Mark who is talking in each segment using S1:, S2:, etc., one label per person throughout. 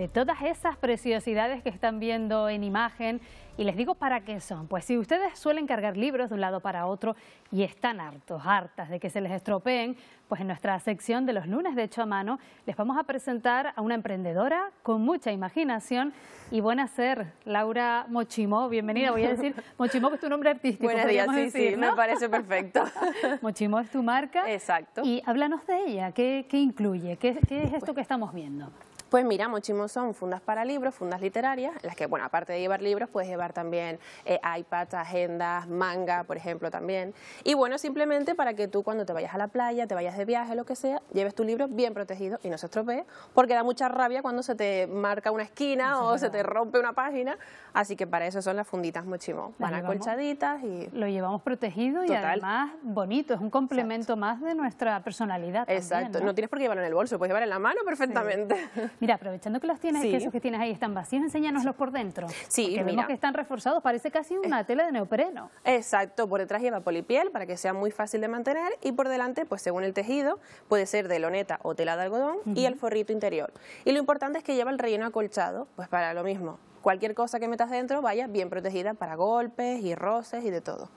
S1: de todas esas preciosidades que están viendo en imagen. Y les digo para qué son. Pues si ustedes suelen cargar libros de un lado para otro y están hartos, hartas de que se les estropeen, pues en nuestra sección de los lunes de hecho a mano les vamos a presentar a una emprendedora con mucha imaginación y buen hacer, Laura Mochimó. Bienvenida, voy a decir, Mochimó que es tu nombre artístico. Buenos días, sí, sí, me parece perfecto. Mochimó es tu marca. Exacto. Y háblanos de ella, ¿qué, incluye? ¿Qué, ¿Qué, es esto pues que estamos viendo?
S2: Pues mira, Mochimo son fundas para libros, fundas literarias, en las que, bueno, aparte de llevar libros, puedes llevar también eh, iPads, agendas, manga, por ejemplo, también. Y bueno, simplemente para que tú cuando te vayas a la playa, te vayas de viaje, lo que sea, lleves tu libro bien protegido y no se estropee, porque da mucha rabia cuando se te marca una esquina o se te rompe una página. Así que para eso son las funditas Mochimo. Van
S1: acolchaditas y... Lo llevamos protegido y además bonito, es un complemento más de nuestra
S2: personalidad. Exacto, ¿no? tienes por qué llevarlo en el bolso, puedes llevar en la mano perfectamente.
S1: Mira, aprovechando que los tienes, que esos que tienes ahí están vacíos, enséñanoslos por dentro.
S2: Sí, Porque vemos que
S1: están reforzados, parece casi una tela
S2: de neopreno. Exacto, por detrás lleva polipiel para que sea muy fácil de mantener y por delante, pues según el tejido, puede ser de loneta o tela de algodón y el forrito interior. Y lo importante es que lleva el relleno acolchado, pues para lo mismo, cualquier cosa que metas dentro vaya bien protegida para golpes y roces y de todo.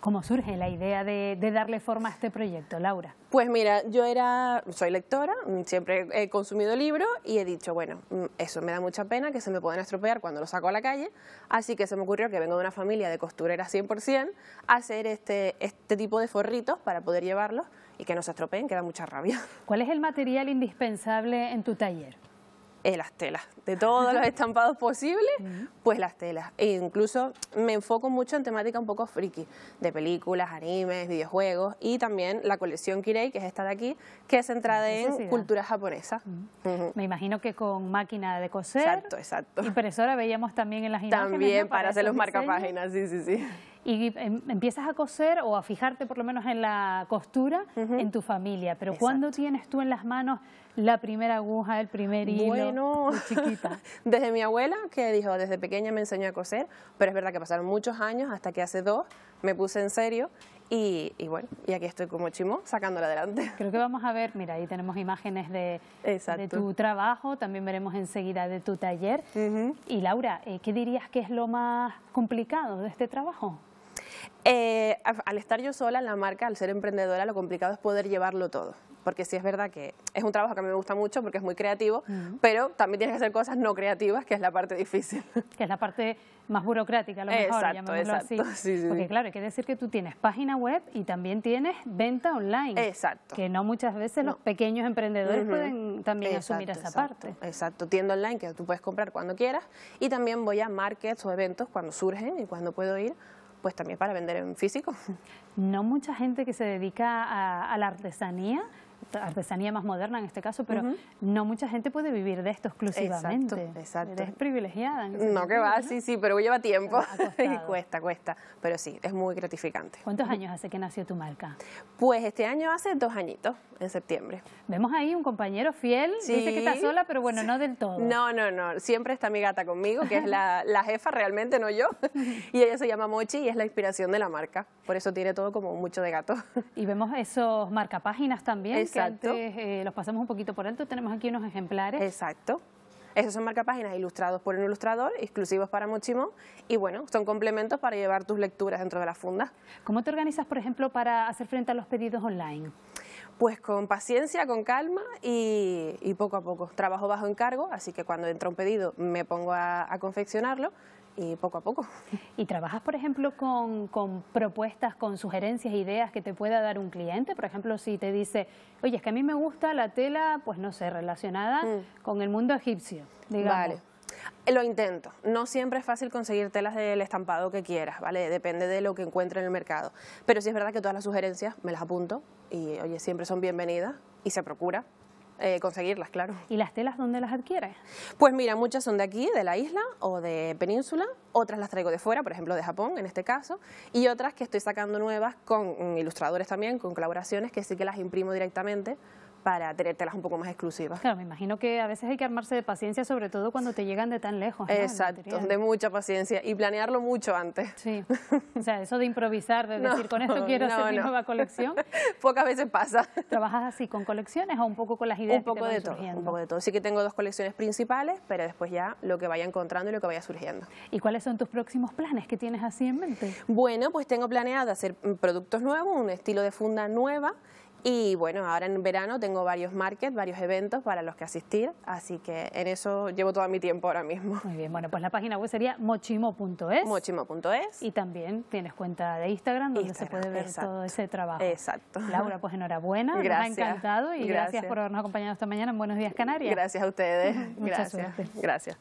S1: ¿Cómo surge la idea de, darle forma a este proyecto, Laura?
S2: Pues mira, yo era, soy lectora, mm, siempre he consumido libros y he dicho, bueno, mm, eso me da mucha pena que se me puedan estropear cuando lo saco a la calle, así que se me ocurrió que vengo de una familia de costureras 100%, hacer este, este tipo de forritos para poder llevarlos y que no se estropeen, que da mucha rabia.
S1: ¿Cuál es el material indispensable en tu taller?
S2: Eh, las telas, de todos los estampados posibles, pues las telas. E incluso me enfoco mucho en temática un poco friki, de películas, animes, videojuegos y también la colección Kirei, que es esta de aquí, que es centrada en cultura japonesa.
S1: Me imagino que con máquina de coser. Exacto, exacto. Impresora veíamos también en las imágenes. También para, para hacer los marcapáginas, sí, sí, sí y em, empiezas a coser o a fijarte por lo menos en la costura en
S2: tu familia. Pero cuando
S1: ¿cuándo tienes tú en las manos la primera aguja, el primer hilo? Bueno,
S2: desde mi abuela que dijo, desde pequeña me enseñó a coser, pero es verdad que pasaron muchos años hasta que hace dos me puse en serio y, bueno, y aquí estoy como chimo sacándola adelante. Creo que vamos a ver, mira, ahí tenemos imágenes de, de tu trabajo, también veremos
S1: enseguida de tu taller. Y Laura, eh, ¿qué dirías que es lo más complicado de este trabajo?
S2: Eh, al estar yo sola en la marca, al ser emprendedora, lo complicado es poder llevarlo todo. Porque sí es verdad que es un trabajo que a mí me gusta mucho porque es muy creativo, pero también tienes que hacer cosas no creativas, que es la parte difícil. Que es la parte más burocrática, a lo mejor, exacto, exacto. Así. Sí, sí, porque
S1: claro, hay que decir que tú tienes página web y también tienes venta online. Exacto.
S2: Que no muchas veces los pequeños emprendedores pueden también asumir esa parte. Exacto, tienda online que tú puedes comprar cuando quieras y también voy a markets o eventos cuando surgen y cuando puedo ir pues también para vender en físico.
S1: No mucha gente que se dedica a, a la artesanía artesanía más moderna en este caso, pero no mucha gente puede vivir de esto exclusivamente.
S2: Exacto, exacto.
S1: privilegiada. no, que va, sí,
S2: sí, pero lleva tiempo. cuesta, cuesta. Pero sí, es muy gratificante.
S1: ¿Cuántos años hace que nació tu marca? Pues este año hace dos
S2: añitos, en septiembre. Vemos ahí un compañero fiel. Dice que está sola, pero bueno, no del todo. No, no, no. Siempre está mi gata conmigo, que es la, jefa realmente, no yo. y ella se llama Mochi y es la inspiración de la marca. Por eso tiene todo como mucho de gato. Y vemos esos marcapáginas
S1: también. Eh, los pasamos un poquito por alto, tenemos aquí unos ejemplares. Exacto.
S2: Esos son marcapáginas ilustrados por un ilustrador, exclusivos para Mochimo, y bueno, son complementos para llevar tus lecturas dentro de la funda. ¿Cómo te organizas, por ejemplo, para hacer frente a los pedidos online? Pues con paciencia, con calma y, poco a poco. Trabajo bajo encargo, así que cuando entra un pedido me pongo a, a confeccionarlo, y poco a poco. ¿Y trabajas, por
S1: ejemplo, con, propuestas, con sugerencias, ideas que te pueda dar un cliente? Por ejemplo, si te dice, oye, es que a mí me gusta la tela, pues no sé, relacionada mm. con el mundo egipcio,
S2: Vale. Eh, lo intento. No siempre es fácil conseguir telas del estampado que quieras, ¿vale? Depende de lo que encuentre en el mercado. Pero sí es verdad que todas las sugerencias me las apunto y, oye, siempre son bienvenidas y se procura eh, conseguirlas, claro. ¿Y las telas dónde las adquieres? Pues mira, muchas son de aquí, de la isla o de península, otras las traigo de fuera, por ejemplo de Japón en este caso, y otras que estoy sacando nuevas con mm, ilustradores también, con colaboraciones que sí que las imprimo directamente para telas un poco más exclusivas. Claro, me imagino que a veces hay que armarse de paciencia, sobre todo cuando te llegan de tan lejos. Exacto, de mucha paciencia y planearlo mucho antes. Sí, o sea, eso de improvisar, de decir con esto quiero hacer mi nueva colección. Pocas veces pasa.
S1: ¿Trabajas así con colecciones o un poco con las ideas poco que de todo, Un poco de todo, sí que tengo dos
S2: colecciones principales, pero después ya lo que vaya encontrando y lo que vaya surgiendo. ¿Y cuáles son tus próximos planes que tienes así en mente? Bueno, pues tengo planeado hacer mm, productos nuevos, un estilo de funda nueva, y bueno, ahora en verano tengo varios markets, varios eventos para los que asistir, así que en eso llevo todo mi tiempo ahora mismo. Muy bien, bueno, pues la página web sería mochimo.es. Mochimo.es. Y
S1: también tienes cuenta de Instagram donde se puede ver todo ese trabajo. Exacto. Laura, pues enhorabuena, gracias, ha encantado y gracias. por habernos acompañado esta mañana en Buenos Días Canarias. Gracias a ustedes. gracias. Gracias.